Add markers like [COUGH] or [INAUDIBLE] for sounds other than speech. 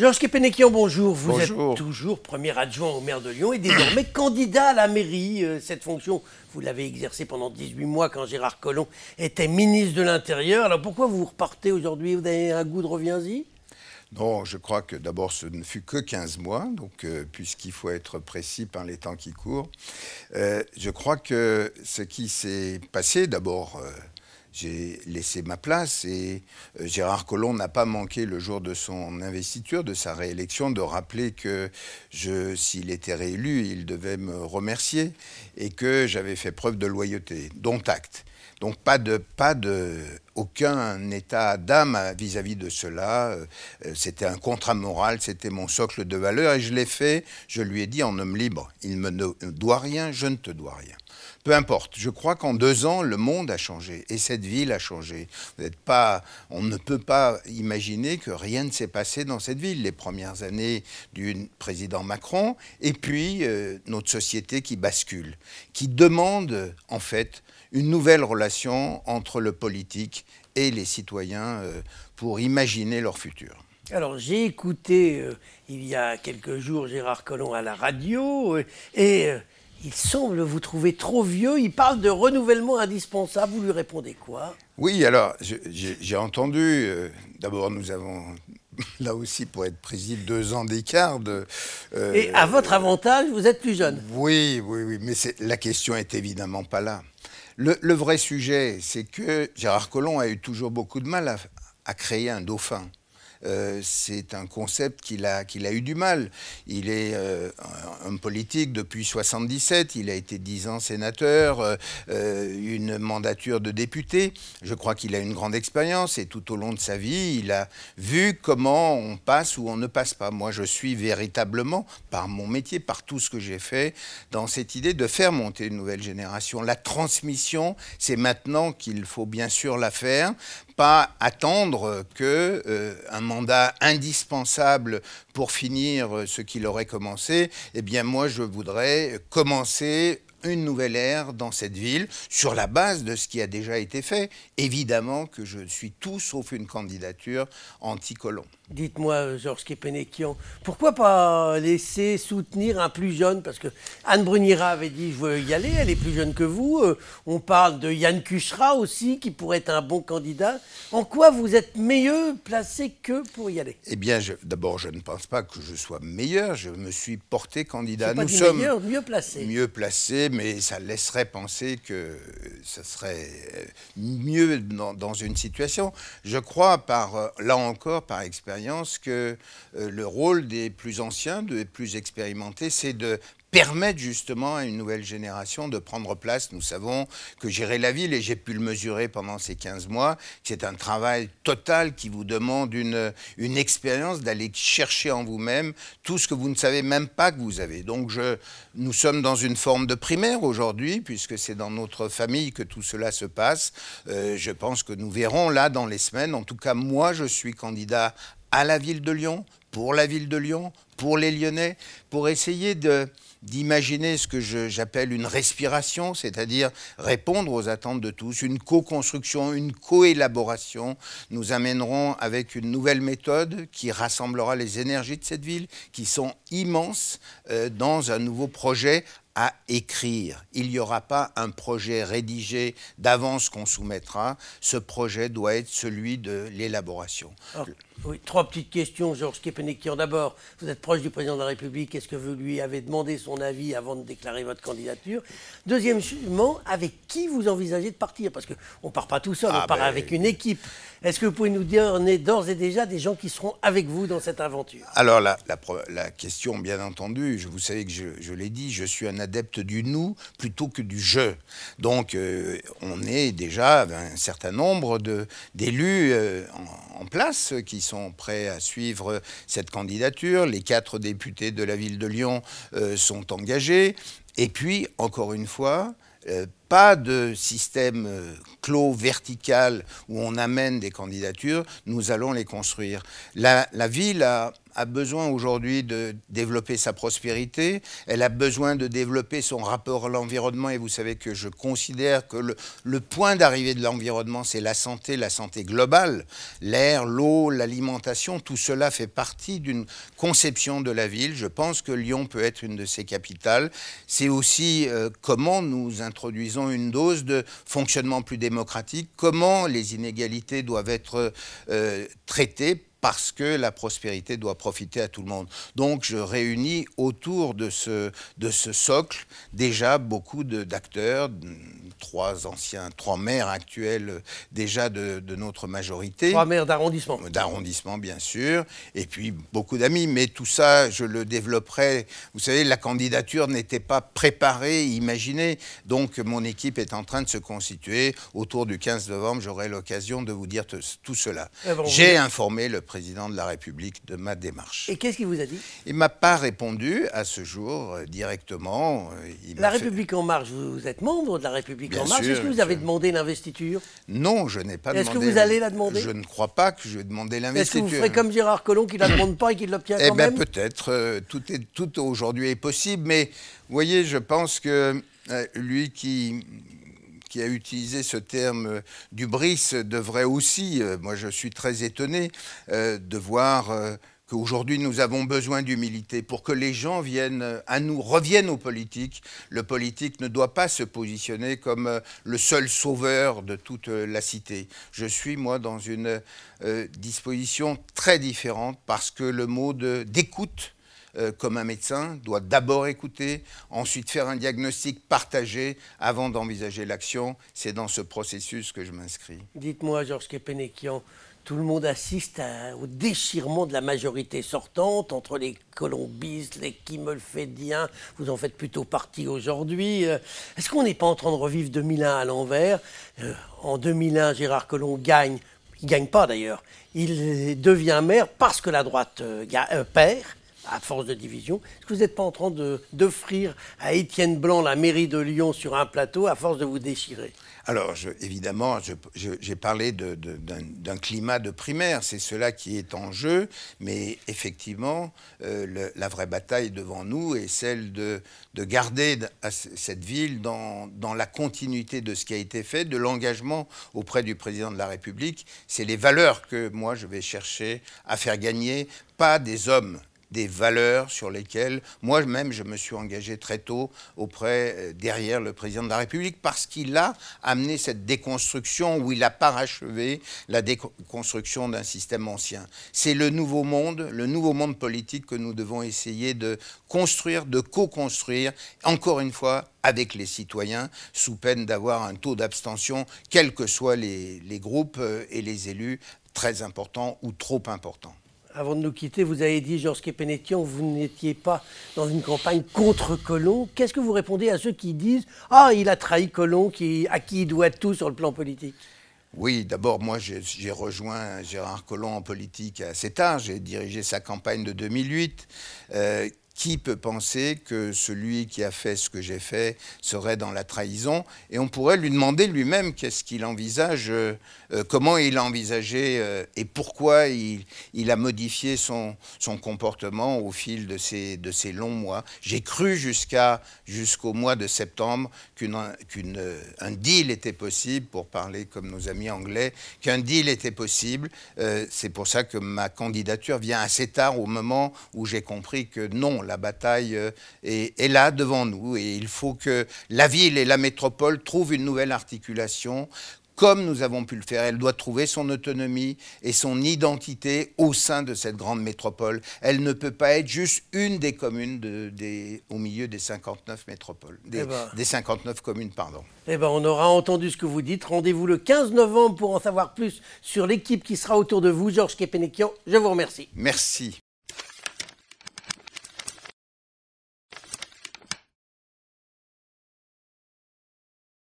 Georges Kepenekian, bonjour. Vous êtes toujours premier adjoint au maire de Lyon et désormais [CLEARS THROAT] candidat à la mairie. Euh, cette fonction, vous l'avez exercée pendant 18 mois quand Gérard Collomb était ministre de l'Intérieur. Alors pourquoi vous repartez aujourd'hui Vous avez un goût de reviens-y non, je crois que d'abord ce ne fut que 15 mois, donc euh, puisqu'il faut être précis par les temps qui courent. Euh, je crois que ce qui s'est passé, d'abord j'ai laissé ma place et euh, Gérard Collomb n'a pas manqué le jour de son investiture, de sa réélection, de rappeler que s'il était réélu, il devait me remercier et que j'avais fait preuve de loyauté, dont acte. Donc pas de, pas de aucun état d'âme vis-à-vis de cela. Euh, euh, c'était un contrat moral, c'était mon socle de valeur et je l'ai fait. Je lui ai dit en homme libre, il me doit rien, je ne te dois rien. Peu importe, je crois qu'en deux ans, le monde a changé et cette ville a changé. pas, on ne peut pas imaginer que rien ne s'est passé dans cette ville. Les premières années du président Macron et puis euh, notre société qui bascule, qui demande en fait une nouvelle relation entre le politique et les citoyens euh, pour imaginer leur futur. Alors j'ai écouté euh, il y a quelques jours Gérard Collomb à la radio euh, et il semble vous trouver trop vieux, il parle de renouvellement indispensable, vous lui répondez quoi Oui, alors j'ai entendu, d'abord nous avons [LAUGHS] là aussi, pour être président deux ans d'écart. et à votre avantage, vous êtes plus jeune. Oui, oui, oui, mais la question est évidemment pas là. Le, vrai sujet, c'est que Gérard Collomb a eu toujours beaucoup de mal à créer un dauphin. Euh, c'est un concept qu'il a, qu'il a eu du mal. Il est euh, un politique depuis 1977, il a été 10 ans sénateur, euh, une mandature de député. Je crois qu'il a une grande expérience et tout au long de sa vie, il a vu comment on passe ou on ne passe pas. Moi, je suis véritablement, par mon métier, par tout ce que j'ai fait, dans cette idée de faire monter une nouvelle génération. La transmission, c'est maintenant qu'il faut bien sûr la faire attendre que euh, un mandat indispensable pour finir ce qu'il aurait commencé, eh bien moi je voudrais commencer une nouvelle ère dans cette ville, sur la base de ce qui a déjà été fait. Évidemment que je suis tout sauf une candidature anti-colon. Dites-moi, euh, Georges Kepenekian, pourquoi pas laisser soutenir un plus jeune Parce que Anne Brunira avait dit « je veux y aller », elle est plus jeune que vous. Euh, on parle de Yann Kuchera aussi, qui pourrait être un bon candidat. En quoi vous êtes mieux placé que pour y aller Eh bien, d'abord, je ne pense pas que je sois meilleur. Je me suis porté candidat. Nous sommes mieux placé. Mieux placé, mais ça laisserait penser que ce serait euh, mieux dans, une situation. Je crois, euh, là encore, par expérience, que euh, le rôle des plus anciens, des plus expérimentés, c'est de permettent justement à une nouvelle génération de prendre place. Nous savons que gérer la ville, et j'ai pu le mesurer pendant ces 15 mois, c'est un travail total qui vous demande une, une expérience d'aller chercher en vous-même tout ce que vous ne savez même pas que vous avez. Donc je, nous sommes dans une forme de primaire aujourd'hui, puisque c'est dans notre famille que tout cela se passe. Euh, je pense que nous verrons là dans les semaines, en tout cas moi je suis candidat à la ville de Lyon, pour la ville de Lyon, pour les Lyonnais, pour essayer d'imaginer ce que j'appelle une respiration, c'est-à-dire répondre aux attentes de tous, une co-construction, une co-élaboration. Nous amènerons avec une nouvelle méthode qui rassemblera les énergies de cette ville, qui sont immenses, euh, dans un nouveau projet à écrire. Il n'y aura pas un projet rédigé d'avance qu'on soumettra. Ce projet doit être celui de l'élaboration. Oui, trois petites questions, Georges Kepeneki. D'abord, vous êtes proche du président de la République Est-ce que vous lui avez demandé son avis avant de déclarer votre candidature Deuxièmement, avec qui vous envisagez de partir Parce qu'on ne part pas tout seul, on ah, part ben, avec une équipe. Est-ce que vous pouvez nous dire, donner d'ores et déjà des gens qui seront avec vous dans cette aventure Alors, la, la, la, question, bien entendu, je, vous savez que je, je l'ai dit, je suis un adepte du nous plutôt que du je. Donc, euh, on est déjà un certain nombre d'élus euh, en, place qui sont prêts à suivre cette candidature. Les quatre députés de la ville de Lyon euh, sont engagés. Et puis, encore une fois, euh, pas de système euh, clos, vertical, où on amène des candidatures, nous allons les construire. La, ville a, besoin aujourd'hui de développer sa prospérité, elle a besoin de développer son rapport à l'environnement, et vous savez que je considère que le, point d'arrivée de l'environnement, c'est la santé, la santé globale, l'air, l'eau, l'alimentation, tout cela fait partie d'une conception de la ville. Je pense que Lyon peut être une de ses capitales. C'est aussi euh, comment nous introduisons une dose de fonctionnement plus démocratique, comment les inégalités doivent être euh, traitées parce que la prospérité doit profiter à tout le monde. Donc je réunis autour de ce, de ce socle déjà beaucoup d'acteurs, trois anciens, trois maires actuels déjà de, de notre majorité. Trois maires d'arrondissement. D'arrondissement, bien sûr, et puis beaucoup d'amis. Mais tout ça, je le développerai. Vous savez, la candidature n'était pas préparée, imaginée. Donc mon équipe est en train de se constituer. Autour du 15 novembre, j'aurai l'occasion de vous dire tout cela. Eh ben, J'ai informé le président de la République de ma démarche. Et qu'est-ce qu'il vous a dit Il m'a pas répondu à ce jour euh, directement. Euh, la République en marche, vous, êtes membre de la République en marche. Est-ce que vous avez demandé l'investiture Non, je n'ai pas demandé. Est-ce que vous allez la demander Je ne crois pas que je vais demander l'investiture. Est-ce que vous ferez comme Gérard Collomb qui ne la demande pas et qui l'obtient eh quand Eh bien Peut-être. Euh, tout tout aujourd'hui est possible, mais vous voyez, je pense que lui qui qui a utilisé ce terme euh, du brice euh, devrait aussi, euh, moi je suis très étonné de voir qu'aujourd'hui nous avons besoin d'humilité pour que les gens viennent à nous, reviennent aux politiques. Le politique ne doit pas se positionner comme le seul sauveur de toute la cité. Je suis, moi, dans une disposition très différente parce que le mot d'écoute euh, comme un médecin, doit d'abord écouter, ensuite faire un diagnostic partagé avant d'envisager l'action. C'est dans ce processus que je m'inscris. Dites-moi, Georges Kepenekian, tout le monde assiste au déchirement de la majorité sortante entre les colombistes, les Kimmelfédiens. Vous en faites plutôt partie aujourd'hui. Euh, est-ce qu'on n'est pas en train de revivre 2001 à l'envers euh, En 2001, Gérard Collomb gagne. Il gagne pas d'ailleurs. Il devient maire parce que la droite perd à force de division Est-ce que vous n'êtes pas en train d'offrir à Étienne Blanc la mairie de Lyon sur un plateau à force de vous déchirer alors, évidemment, j'ai parlé d'un climat de primaire, c'est cela qui est en jeu, mais effectivement, euh, la vraie bataille devant nous est celle de, garder cette ville dans, dans, la continuité de ce qui a été fait, de l'engagement auprès du président de la République. C'est les valeurs que moi, je vais chercher à faire gagner, pas des hommes des valeurs sur lesquelles moi-même je me suis engagé très tôt auprès, euh, derrière le président de la République, parce qu'il a amené cette déconstruction où il a parachevé la déconstruction d'un système ancien. C'est le nouveau monde, le nouveau monde politique que nous devons essayer de construire, de co-construire, encore une fois, avec les citoyens, sous peine d'avoir un taux d'abstention, quels que soient les, les groupes euh, et les élus, très important ou trop important avant de nous quitter, vous avez dit, Georges Kepenetian, vous n'étiez pas dans une campagne contre Colomb. Qu'est-ce que vous répondez à ceux qui disent Ah, il a trahi Colomb, qui, à qui il doit tout sur le plan politique oui, d'abord, moi, j'ai rejoint Gérard Collomb en politique à cet J'ai dirigé sa campagne de 2008, qui peut penser que celui qui a fait ce que j'ai fait serait dans la trahison Et on pourrait lui demander lui-même qu'est-ce qu'il envisage, euh, euh, comment il a envisagé euh, et pourquoi il, a modifié son, son, comportement au fil de ces, de ces longs mois. J'ai cru jusqu'au mois de septembre qu'un deal était possible, pour parler comme nos amis anglais, qu'un deal était possible. C'est pour ça que ma candidature vient assez tard au moment où j'ai compris que non, la bataille euh, est, là devant nous et il faut que la ville et la métropole trouvent une nouvelle articulation. Comme nous avons pu le faire, elle doit trouver son autonomie et son identité au sein de cette grande métropole. Elle ne peut pas être juste une des communes au milieu des 59 métropoles, des, eh ben. communes, pardon. Eh ben, on aura entendu ce que vous dites. Rendez-vous le 15 novembre pour en savoir plus sur l'équipe qui sera autour de vous. Georges Kepenekian, je vous remercie. Merci.